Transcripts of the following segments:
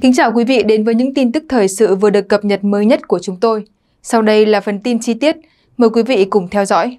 Kính chào quý vị đến với những tin tức thời sự vừa được cập nhật mới nhất của chúng tôi. Sau đây là phần tin chi tiết. Mời quý vị cùng theo dõi.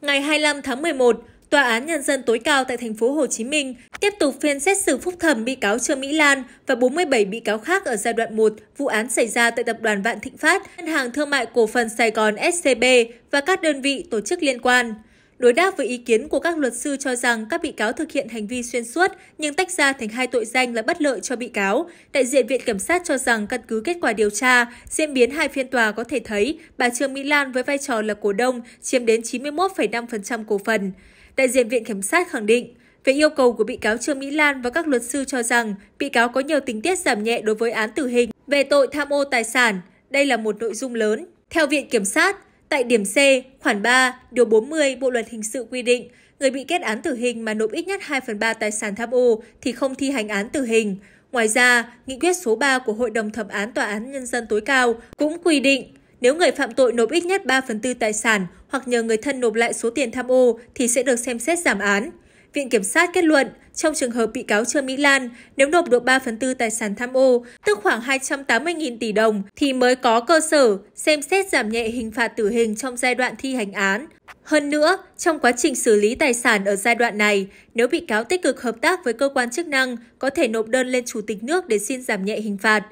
Ngày 25 tháng 11, Tòa án Nhân dân tối cao tại thành phố Hồ Chí Minh tiếp tục phiên xét xử phúc thẩm bị cáo Trương Mỹ Lan và 47 bị cáo khác ở giai đoạn 1 vụ án xảy ra tại Tập đoàn Vạn Thịnh Phát, Ngân hàng Thương mại Cổ phần Sài Gòn SCB và các đơn vị tổ chức liên quan. Đối đáp với ý kiến của các luật sư cho rằng các bị cáo thực hiện hành vi xuyên suốt nhưng tách ra thành hai tội danh là bất lợi cho bị cáo, đại diện Viện Kiểm sát cho rằng căn cứ kết quả điều tra, diễn biến hai phiên tòa có thể thấy bà Trương Mỹ Lan với vai trò là cổ đông chiếm đến 91,5% cổ phần. Đại diện Viện Kiểm sát khẳng định, về yêu cầu của bị cáo Trương Mỹ Lan và các luật sư cho rằng bị cáo có nhiều tình tiết giảm nhẹ đối với án tử hình về tội tham ô tài sản. Đây là một nội dung lớn. Theo Viện Kiểm sát, Tại điểm C, khoản 3, điều 40 Bộ luật hình sự quy định, người bị kết án tử hình mà nộp ít nhất 2 phần 3 tài sản tham ô thì không thi hành án tử hình. Ngoài ra, nghị quyết số 3 của Hội đồng thẩm án Tòa án Nhân dân tối cao cũng quy định nếu người phạm tội nộp ít nhất 3 phần tư tài sản hoặc nhờ người thân nộp lại số tiền tham ô thì sẽ được xem xét giảm án. Viện Kiểm sát kết luận, trong trường hợp bị cáo Trương Mỹ Lan, nếu nộp được 3 phần tư tài sản tham ô, tức khoảng 280.000 tỷ đồng, thì mới có cơ sở xem xét giảm nhẹ hình phạt tử hình trong giai đoạn thi hành án. Hơn nữa, trong quá trình xử lý tài sản ở giai đoạn này, nếu bị cáo tích cực hợp tác với cơ quan chức năng, có thể nộp đơn lên Chủ tịch nước để xin giảm nhẹ hình phạt.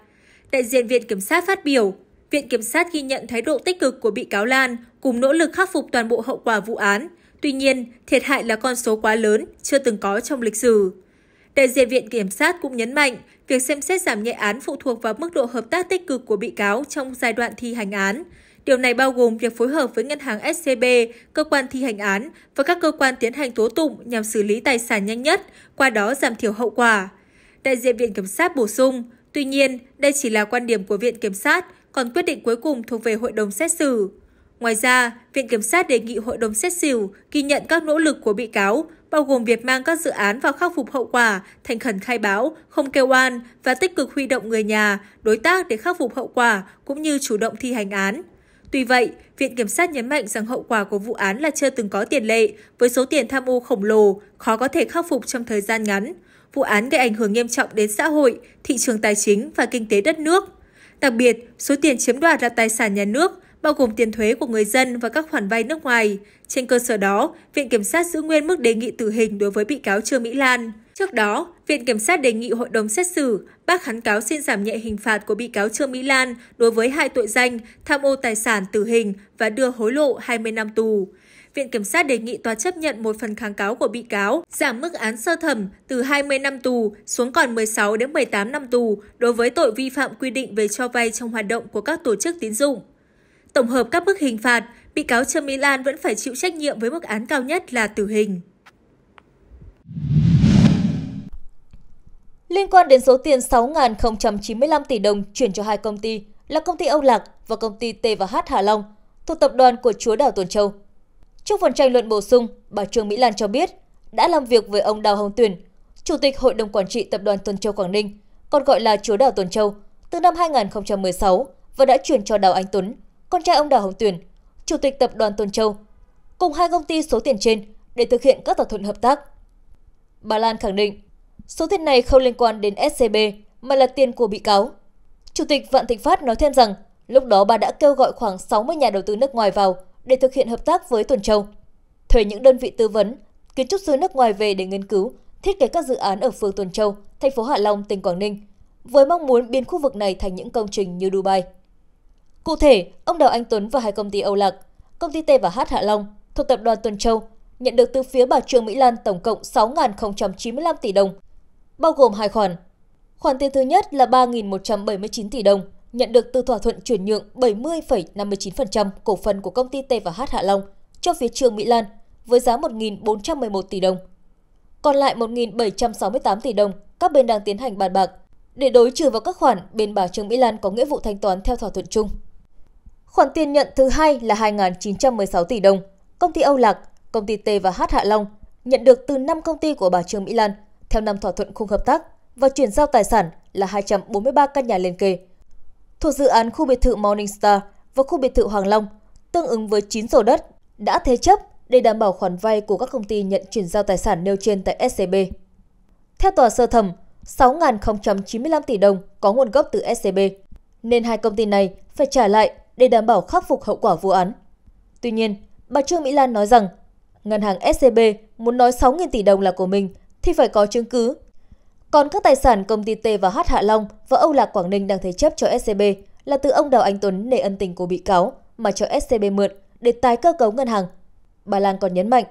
Đại diện Viện Kiểm sát phát biểu, Viện Kiểm sát ghi nhận thái độ tích cực của bị cáo Lan cùng nỗ lực khắc phục toàn bộ hậu quả vụ án. Tuy nhiên, thiệt hại là con số quá lớn, chưa từng có trong lịch sử. Đại diện Viện Kiểm sát cũng nhấn mạnh, việc xem xét giảm nhẹ án phụ thuộc vào mức độ hợp tác tích cực của bị cáo trong giai đoạn thi hành án. Điều này bao gồm việc phối hợp với ngân hàng SCB, cơ quan thi hành án và các cơ quan tiến hành tố tụng nhằm xử lý tài sản nhanh nhất, qua đó giảm thiểu hậu quả. Đại diện Viện Kiểm sát bổ sung, tuy nhiên, đây chỉ là quan điểm của Viện Kiểm sát, còn quyết định cuối cùng thuộc về Hội đồng xét xử. Ngoài ra, Viện Kiểm sát đề nghị hội đồng xét xử ghi nhận các nỗ lực của bị cáo, bao gồm việc mang các dự án vào khắc phục hậu quả, thành khẩn khai báo, không kêu oan và tích cực huy động người nhà, đối tác để khắc phục hậu quả cũng như chủ động thi hành án. Tuy vậy, Viện Kiểm sát nhấn mạnh rằng hậu quả của vụ án là chưa từng có tiền lệ, với số tiền tham ô khổng lồ, khó có thể khắc phục trong thời gian ngắn. Vụ án gây ảnh hưởng nghiêm trọng đến xã hội, thị trường tài chính và kinh tế đất nước. Đặc biệt, số tiền chiếm đoạt là tài sản nhà nước, bao gồm tiền thuế của người dân và các khoản vay nước ngoài. Trên cơ sở đó, Viện Kiểm sát giữ nguyên mức đề nghị tử hình đối với bị cáo Trương Mỹ Lan. Trước đó, Viện Kiểm sát đề nghị hội đồng xét xử bác kháng cáo xin giảm nhẹ hình phạt của bị cáo Trương Mỹ Lan đối với hai tội danh tham ô tài sản tử hình và đưa hối lộ 20 năm tù. Viện Kiểm sát đề nghị tòa chấp nhận một phần kháng cáo của bị cáo, giảm mức án sơ thẩm từ 20 năm tù xuống còn 16 đến 18 năm tù đối với tội vi phạm quy định về cho vay trong hoạt động của các tổ chức tín dụng. Tổng hợp các mức hình phạt, bị cáo Trương Mỹ Lan vẫn phải chịu trách nhiệm với mức án cao nhất là tử hình. Liên quan đến số tiền 6.095 tỷ đồng chuyển cho hai công ty là công ty Âu Lạc và công ty T và H Hà Long thuộc tập đoàn của chúa Đào Tuần Châu. Trong phần tranh luận bổ sung, bà Trương Mỹ Lan cho biết đã làm việc với ông Đào Hồng Tuyển, Chủ tịch Hội đồng Quản trị Tập đoàn Tuần Châu Quảng Ninh, còn gọi là chúa Đào Tuần Châu, từ năm 2016 và đã chuyển cho Đào Anh Tuấn con trai ông Đào Hồng Tuyền, chủ tịch tập đoàn Tuần Châu, cùng hai công ty số tiền trên để thực hiện các thỏa thuận hợp tác. Bà Lan khẳng định, số tiền này không liên quan đến SCB mà là tiền của bị cáo. Chủ tịch Vạn Thịnh Phát nói thêm rằng, lúc đó bà đã kêu gọi khoảng 60 nhà đầu tư nước ngoài vào để thực hiện hợp tác với Tuần Châu, thuê những đơn vị tư vấn, kiến trúc sư nước ngoài về để nghiên cứu, thiết kế các dự án ở phường Tuần Châu, thành phố Hạ Long, tỉnh Quảng Ninh, với mong muốn biến khu vực này thành những công trình như Dubai. Cụ thể, ông Đào Anh Tuấn và hai công ty Âu Lạc, công ty T và H Hạ Long thuộc tập đoàn Tuần Châu nhận được từ phía bà Trương Mỹ Lan tổng cộng 6.095 tỷ đồng, bao gồm hai khoản. Khoản tiền thứ nhất là 3.179 tỷ đồng, nhận được từ thỏa thuận chuyển nhượng 70,59% cổ phần của công ty T và H Hạ Long cho phía Trương Mỹ Lan với giá 1.411 tỷ đồng. Còn lại 1.768 tỷ đồng các bên đang tiến hành bàn bạc để đối trừ vào các khoản bên bà Trương Mỹ Lan có nghĩa vụ thanh toán theo thỏa thuận chung. Khoản tiền nhận thứ hai là 2.916 tỷ đồng. Công ty Âu Lạc, công ty T và H Hạ Long nhận được từ 5 công ty của bà Trương Mỹ Lan theo năm thỏa thuận khung hợp tác và chuyển giao tài sản là 243 căn nhà liền kề. Thuộc dự án khu biệt thự Morningstar và khu biệt thự Hoàng Long, tương ứng với 9 sổ đất, đã thế chấp để đảm bảo khoản vay của các công ty nhận chuyển giao tài sản nêu trên tại SCB. Theo tòa sơ thẩm, 6.095 tỷ đồng có nguồn gốc từ SCB, nên hai công ty này phải trả lại để đảm bảo khắc phục hậu quả vụ án. Tuy nhiên, bà Trương Mỹ Lan nói rằng ngân hàng SCB muốn nói 6.000 tỷ đồng là của mình thì phải có chứng cứ. Còn các tài sản công ty T và H Hạ Long và Âu Lạc Quảng Ninh đang thế chấp cho SCB là từ ông Đào Anh Tuấn nể ân tình của bị cáo mà cho SCB mượn để tái cơ cấu ngân hàng. Bà Lan còn nhấn mạnh,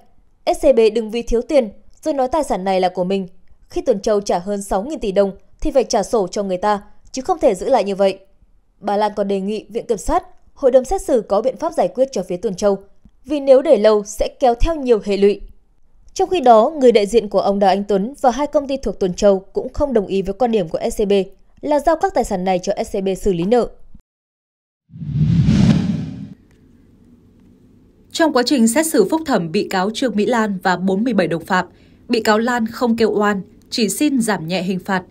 SCB đừng vì thiếu tiền rồi nói tài sản này là của mình. Khi Tuần Châu trả hơn 6.000 tỷ đồng thì phải trả sổ cho người ta, chứ không thể giữ lại như vậy. Bà Lan còn đề nghị Viện Kiểm sát, Hội đồng xét xử có biện pháp giải quyết cho phía Tuần Châu, vì nếu để lâu sẽ kéo theo nhiều hệ lụy. Trong khi đó, người đại diện của ông Đào Anh Tuấn và hai công ty thuộc Tuần Châu cũng không đồng ý với quan điểm của SCB là giao các tài sản này cho SCB xử lý nợ. Trong quá trình xét xử phúc thẩm bị cáo Trương Mỹ Lan và 47 đồng phạm, bị cáo Lan không kêu oan, chỉ xin giảm nhẹ hình phạt.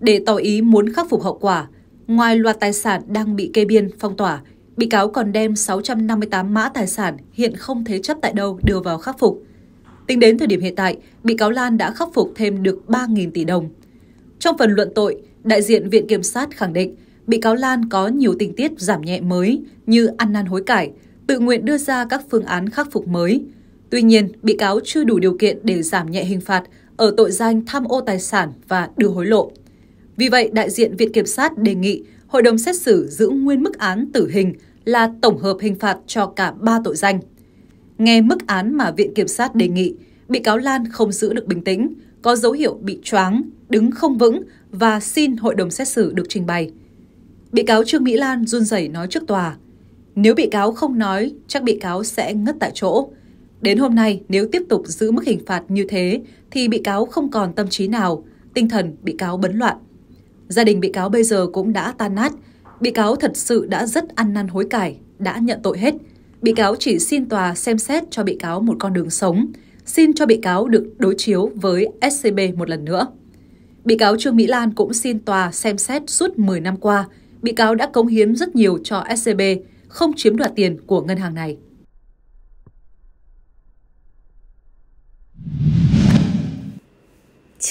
Để tỏ ý muốn khắc phục hậu quả, Ngoài loạt tài sản đang bị kê biên, phong tỏa, bị cáo còn đem 658 mã tài sản hiện không thế chấp tại đâu đưa vào khắc phục. Tính đến thời điểm hiện tại, bị cáo Lan đã khắc phục thêm được 3.000 tỷ đồng. Trong phần luận tội, đại diện Viện Kiểm sát khẳng định bị cáo Lan có nhiều tình tiết giảm nhẹ mới như ăn năn hối cải, tự nguyện đưa ra các phương án khắc phục mới. Tuy nhiên, bị cáo chưa đủ điều kiện để giảm nhẹ hình phạt ở tội danh tham ô tài sản và đưa hối lộ. Vì vậy, đại diện Viện Kiểm sát đề nghị hội đồng xét xử giữ nguyên mức án tử hình là tổng hợp hình phạt cho cả ba tội danh. Nghe mức án mà Viện Kiểm sát đề nghị, bị cáo Lan không giữ được bình tĩnh, có dấu hiệu bị choáng, đứng không vững và xin hội đồng xét xử được trình bày. Bị cáo Trương Mỹ Lan run rẩy nói trước tòa, nếu bị cáo không nói, chắc bị cáo sẽ ngất tại chỗ. Đến hôm nay, nếu tiếp tục giữ mức hình phạt như thế, thì bị cáo không còn tâm trí nào, tinh thần bị cáo bấn loạn. Gia đình bị cáo bây giờ cũng đã tan nát. Bị cáo thật sự đã rất ăn năn hối cải, đã nhận tội hết. Bị cáo chỉ xin tòa xem xét cho bị cáo một con đường sống, xin cho bị cáo được đối chiếu với SCB một lần nữa. Bị cáo Trương Mỹ Lan cũng xin tòa xem xét suốt 10 năm qua, bị cáo đã cống hiến rất nhiều cho SCB, không chiếm đoạt tiền của ngân hàng này.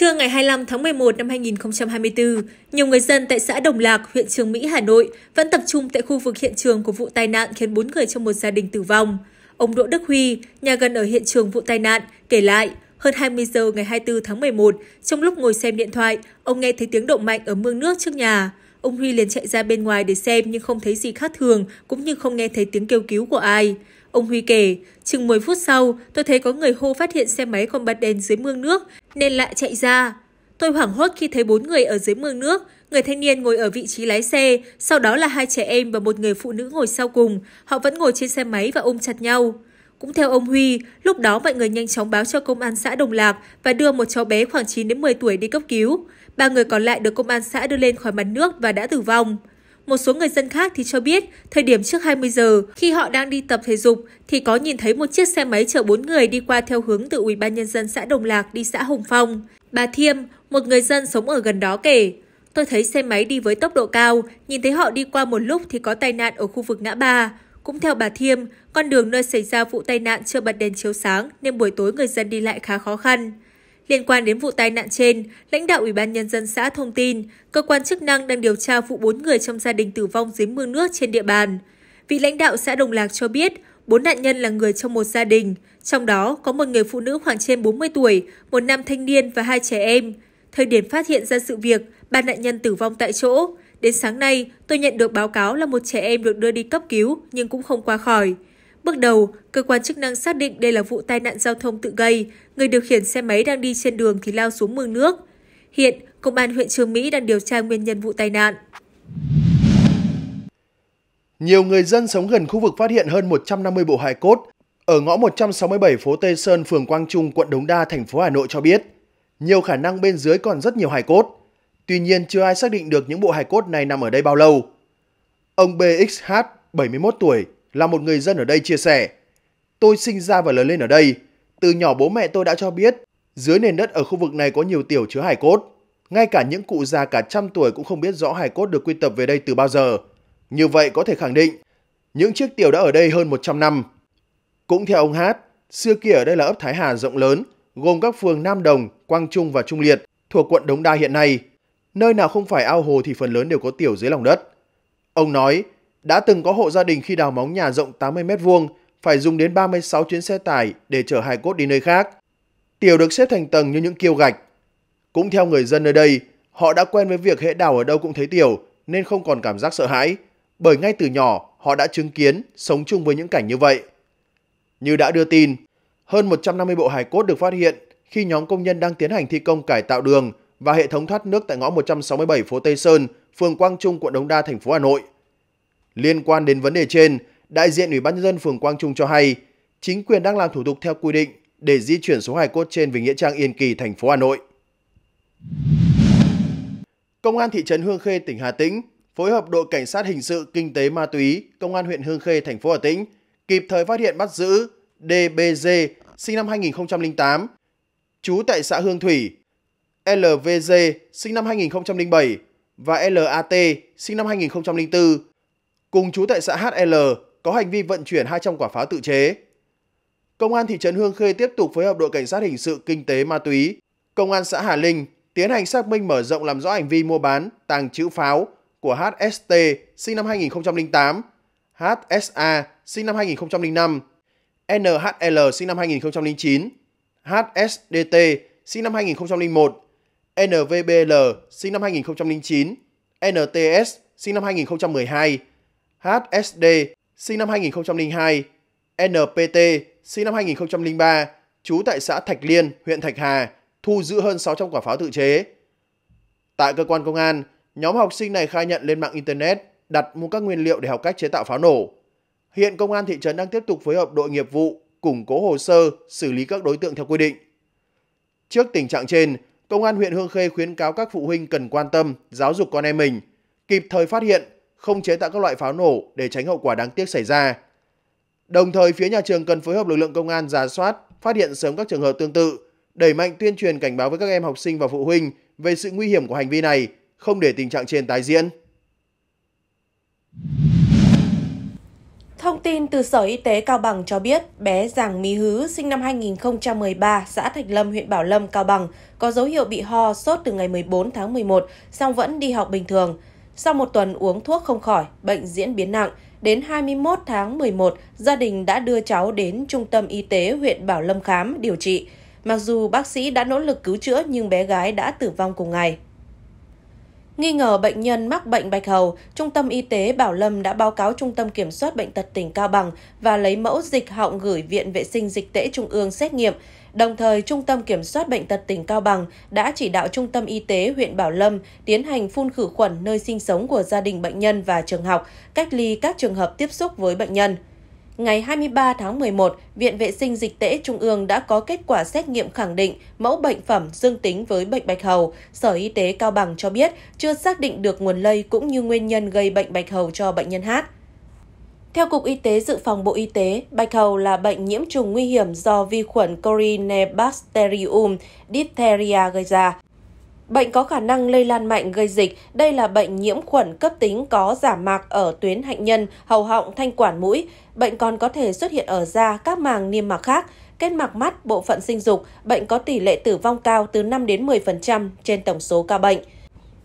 Trưa ngày 25 tháng 11 năm 2024, nhiều người dân tại xã Đồng Lạc, huyện Trường Mỹ, Hà Nội vẫn tập trung tại khu vực hiện trường của vụ tai nạn khiến 4 người trong một gia đình tử vong. Ông Đỗ Đức Huy, nhà gần ở hiện trường vụ tai nạn, kể lại, hơn 20 giờ ngày 24 tháng 11, trong lúc ngồi xem điện thoại, ông nghe thấy tiếng động mạnh ở mương nước trước nhà. Ông Huy liền chạy ra bên ngoài để xem nhưng không thấy gì khác thường, cũng như không nghe thấy tiếng kêu cứu của ai. Ông Huy kể, chừng 10 phút sau, tôi thấy có người hô phát hiện xe máy còn bật đèn dưới mương nước, nên lại chạy ra. Tôi hoảng hốt khi thấy bốn người ở dưới mương nước, người thanh niên ngồi ở vị trí lái xe, sau đó là hai trẻ em và một người phụ nữ ngồi sau cùng, họ vẫn ngồi trên xe máy và ôm chặt nhau. Cũng theo ông Huy, lúc đó mọi người nhanh chóng báo cho công an xã Đồng Lạc và đưa một cháu bé khoảng 9 đến 10 tuổi đi cấp cứu. Ba người còn lại được công an xã đưa lên khỏi mặt nước và đã tử vong. Một số người dân khác thì cho biết, thời điểm trước 20 giờ, khi họ đang đi tập thể dục thì có nhìn thấy một chiếc xe máy chở 4 người đi qua theo hướng từ Ủy ban nhân dân xã Đồng Lạc đi xã Hồng Phong. Bà Thiêm, một người dân sống ở gần đó kể, tôi thấy xe máy đi với tốc độ cao, nhìn thấy họ đi qua một lúc thì có tai nạn ở khu vực ngã ba. Cũng theo bà Thiêm, con đường nơi xảy ra vụ tai nạn chưa bật đèn chiếu sáng nên buổi tối người dân đi lại khá khó khăn. Liên quan đến vụ tai nạn trên, lãnh đạo Ủy ban Nhân dân xã thông tin, cơ quan chức năng đang điều tra vụ 4 người trong gia đình tử vong dưới mương nước trên địa bàn. Vị lãnh đạo xã Đồng Lạc cho biết, bốn nạn nhân là người trong một gia đình, trong đó có một người phụ nữ khoảng trên 40 tuổi, một nam thanh niên và hai trẻ em. Thời điểm phát hiện ra sự việc, ba nạn nhân tử vong tại chỗ. Đến sáng nay, tôi nhận được báo cáo là một trẻ em được đưa đi cấp cứu nhưng cũng không qua khỏi. Bước đầu, cơ quan chức năng xác định đây là vụ tai nạn giao thông tự gây, người điều khiển xe máy đang đi trên đường thì lao xuống mương nước. Hiện, Công an huyện Trường Mỹ đang điều tra nguyên nhân vụ tai nạn. Nhiều người dân sống gần khu vực phát hiện hơn 150 bộ hài cốt ở ngõ 167 phố Tây Sơn, phường Quang Trung, quận Đống Đa, thành phố Hà Nội cho biết, nhiều khả năng bên dưới còn rất nhiều hài cốt. Tuy nhiên, chưa ai xác định được những bộ hài cốt này nằm ở đây bao lâu. Ông BXH, 71 tuổi, là một người dân ở đây chia sẻ. Tôi sinh ra và lớn lên ở đây. Từ nhỏ bố mẹ tôi đã cho biết, dưới nền đất ở khu vực này có nhiều tiểu chứa hải cốt. Ngay cả những cụ già cả trăm tuổi cũng không biết rõ hải cốt được quy tập về đây từ bao giờ. Như vậy có thể khẳng định, những chiếc tiểu đã ở đây hơn 100 năm. Cũng theo ông Hát, xưa kia ở đây là ấp Thái Hà rộng lớn, gồm các phường Nam Đồng, Quang Trung và Trung Liệt, thuộc quận Đống Đa hiện nay. Nơi nào không phải ao hồ thì phần lớn đều có tiểu dưới lòng đất. Ông nói, đã từng có hộ gia đình khi đào móng nhà rộng 80 m2 phải dùng đến 36 chuyến xe tải để chở hài cốt đi nơi khác. Tiểu được xếp thành tầng như những kiêu gạch. Cũng theo người dân nơi đây, họ đã quen với việc hệ đào ở đâu cũng thấy tiểu nên không còn cảm giác sợ hãi, bởi ngay từ nhỏ họ đã chứng kiến sống chung với những cảnh như vậy. Như đã đưa tin, hơn 150 bộ hài cốt được phát hiện khi nhóm công nhân đang tiến hành thi công cải tạo đường và hệ thống thoát nước tại ngõ 167 phố Tây Sơn, phường Quang Trung, quận Đống Đa, thành phố Hà Nội. Liên quan đến vấn đề trên, đại diện Ủy ban nhân dân phường Quang Trung cho hay, chính quyền đang làm thủ tục theo quy định để di chuyển số hài cốt trên về nghĩa trang Yên Kỳ, thành phố Hà Nội. Công an thị trấn Hương Khê, tỉnh Hà Tĩnh phối hợp đội cảnh sát hình sự kinh tế ma túy, công an huyện Hương Khê, thành phố Hà Tĩnh kịp thời phát hiện bắt giữ DBG sinh năm 2008, trú tại xã Hương Thủy, LVG sinh năm 2007 và LAT sinh năm 2004 cùng chú tại xã HL có hành vi vận chuyển 200 quả pháo tự chế. Công an thị trấn Hương Khê tiếp tục phối hợp đội cảnh sát hình sự kinh tế ma túy, công an xã Hà Linh tiến hành xác minh mở rộng làm rõ hành vi mua bán, tàng trữ pháo của HST sinh năm 2008, HSA sinh năm 2005, NHL sinh năm 2009, HSDT sinh năm 2001, NVBL sinh năm 2009, NTS sinh năm 2012 HSD sinh năm 2002, NPT sinh năm 2003, trú tại xã Thạch Liên, huyện Thạch Hà, thu giữ hơn 600 quả pháo tự chế. Tại cơ quan công an, nhóm học sinh này khai nhận lên mạng Internet đặt mua các nguyên liệu để học cách chế tạo pháo nổ. Hiện công an thị trấn đang tiếp tục phối hợp đội nghiệp vụ, củng cố hồ sơ, xử lý các đối tượng theo quy định. Trước tình trạng trên, Công an huyện Hương Khê khuyến cáo các phụ huynh cần quan tâm, giáo dục con em mình, kịp thời phát hiện không chế tạo các loại pháo nổ để tránh hậu quả đáng tiếc xảy ra. Đồng thời phía nhà trường cần phối hợp lực lượng công an giả soát, phát hiện sớm các trường hợp tương tự, đẩy mạnh tuyên truyền cảnh báo với các em học sinh và phụ huynh về sự nguy hiểm của hành vi này, không để tình trạng trên tái diễn. Thông tin từ Sở Y tế Cao Bằng cho biết bé Giàng Mí Hứ sinh năm 2013, xã Thạch Lâm, huyện Bảo Lâm, Cao Bằng có dấu hiệu bị ho, sốt từ ngày 14 tháng 11, song vẫn đi học bình thường. Sau một tuần uống thuốc không khỏi, bệnh diễn biến nặng. Đến 21 tháng 11, gia đình đã đưa cháu đến Trung tâm Y tế huyện Bảo Lâm khám, điều trị. Mặc dù bác sĩ đã nỗ lực cứu chữa nhưng bé gái đã tử vong cùng ngày. Nghi ngờ bệnh nhân mắc bệnh bạch hầu, Trung tâm Y tế Bảo Lâm đã báo cáo Trung tâm Kiểm soát Bệnh tật tỉnh Cao Bằng và lấy mẫu dịch họng gửi Viện Vệ sinh Dịch tễ Trung ương xét nghiệm. Đồng thời, Trung tâm Kiểm soát Bệnh tật tỉnh Cao Bằng đã chỉ đạo Trung tâm Y tế huyện Bảo Lâm tiến hành phun khử khuẩn nơi sinh sống của gia đình bệnh nhân và trường học, cách ly các trường hợp tiếp xúc với bệnh nhân. Ngày 23 tháng 11, Viện Vệ sinh Dịch tễ Trung ương đã có kết quả xét nghiệm khẳng định mẫu bệnh phẩm dương tính với bệnh bạch hầu. Sở Y tế Cao Bằng cho biết chưa xác định được nguồn lây cũng như nguyên nhân gây bệnh bạch hầu cho bệnh nhân hát. Theo Cục Y tế Dự phòng Bộ Y tế, bạch hầu là bệnh nhiễm trùng nguy hiểm do vi khuẩn Corynebacterium diphtheria gây ra. Bệnh có khả năng lây lan mạnh gây dịch, đây là bệnh nhiễm khuẩn cấp tính có giả mạc ở tuyến hạnh nhân, hầu họng, thanh quản mũi. Bệnh còn có thể xuất hiện ở da, các màng niêm mạc khác, kết mạc mắt, bộ phận sinh dục. Bệnh có tỷ lệ tử vong cao từ 5 đến 10% trên tổng số ca bệnh.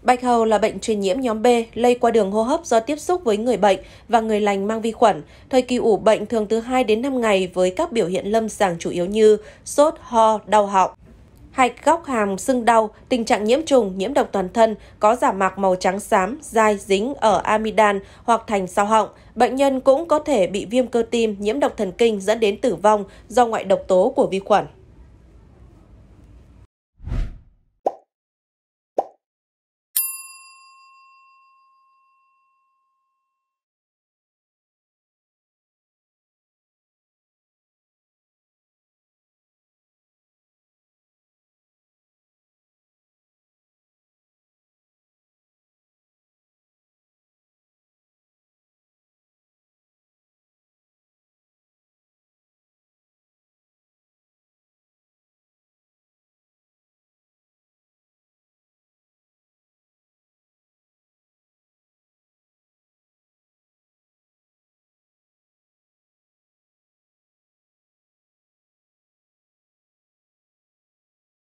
Bạch hầu là bệnh truyền nhiễm nhóm B lây qua đường hô hấp do tiếp xúc với người bệnh và người lành mang vi khuẩn. Thời kỳ ủ bệnh thường từ 2 đến 5 ngày với các biểu hiện lâm sàng chủ yếu như sốt, ho, đau họng. Hạch góc hàm sưng đau, tình trạng nhiễm trùng, nhiễm độc toàn thân, có giả mạc màu trắng xám, dai, dính ở amidan hoặc thành sau họng. Bệnh nhân cũng có thể bị viêm cơ tim, nhiễm độc thần kinh dẫn đến tử vong do ngoại độc tố của vi khuẩn.